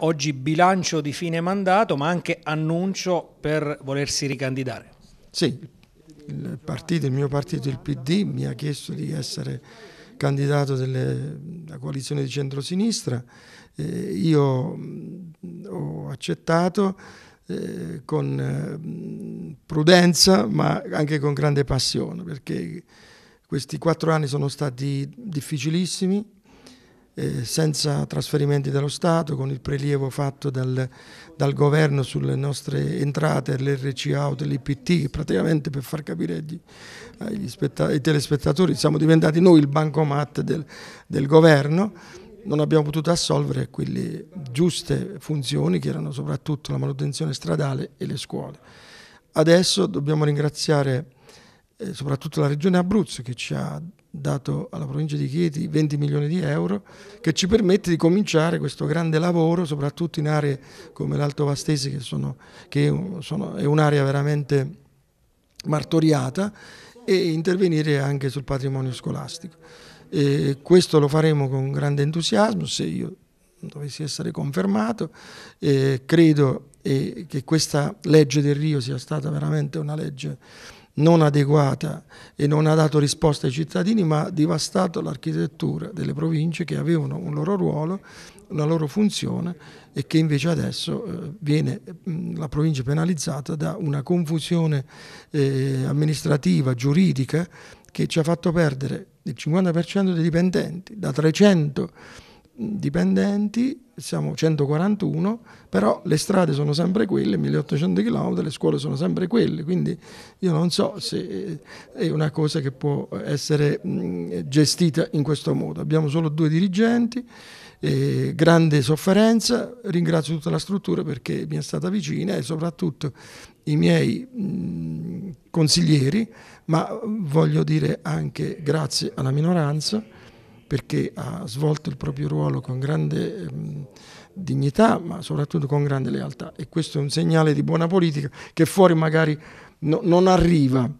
Oggi bilancio di fine mandato, ma anche annuncio per volersi ricandidare. Sì, il, partito, il mio partito, il PD, mi ha chiesto di essere candidato della coalizione di centrosinistra. Eh, io mh, mm, ho accettato eh, con eh, prudenza, ma anche con grande passione, perché questi quattro anni sono stati difficilissimi eh, senza trasferimenti dallo Stato, con il prelievo fatto dal, dal governo sulle nostre entrate, l'RC Out, l'IPT, praticamente per far capire agli, agli ai telespettatori siamo diventati noi il bancomat del, del governo, non abbiamo potuto assolvere quelle giuste funzioni che erano soprattutto la manutenzione stradale e le scuole. Adesso dobbiamo ringraziare eh, soprattutto la Regione Abruzzo che ci ha dato alla provincia di Chieti 20 milioni di euro che ci permette di cominciare questo grande lavoro soprattutto in aree come l'Alto Vastese che, sono, che sono, è un'area veramente martoriata e intervenire anche sul patrimonio scolastico. E questo lo faremo con grande entusiasmo se io dovessi essere confermato, e credo che questa legge del Rio sia stata veramente una legge non adeguata e non ha dato risposta ai cittadini, ma ha devastato l'architettura delle province che avevano un loro ruolo, una loro funzione e che invece adesso eh, viene mm, la provincia penalizzata da una confusione eh, amministrativa, giuridica che ci ha fatto perdere il 50% dei dipendenti, da 300 dipendenti, siamo 141, però le strade sono sempre quelle, 1800 km, le scuole sono sempre quelle, quindi io non so se è una cosa che può essere gestita in questo modo. Abbiamo solo due dirigenti, eh, grande sofferenza, ringrazio tutta la struttura perché mi è stata vicina e soprattutto i miei consiglieri, ma voglio dire anche grazie alla minoranza perché ha svolto il proprio ruolo con grande ehm, dignità, ma soprattutto con grande lealtà. E questo è un segnale di buona politica che fuori magari no, non arriva.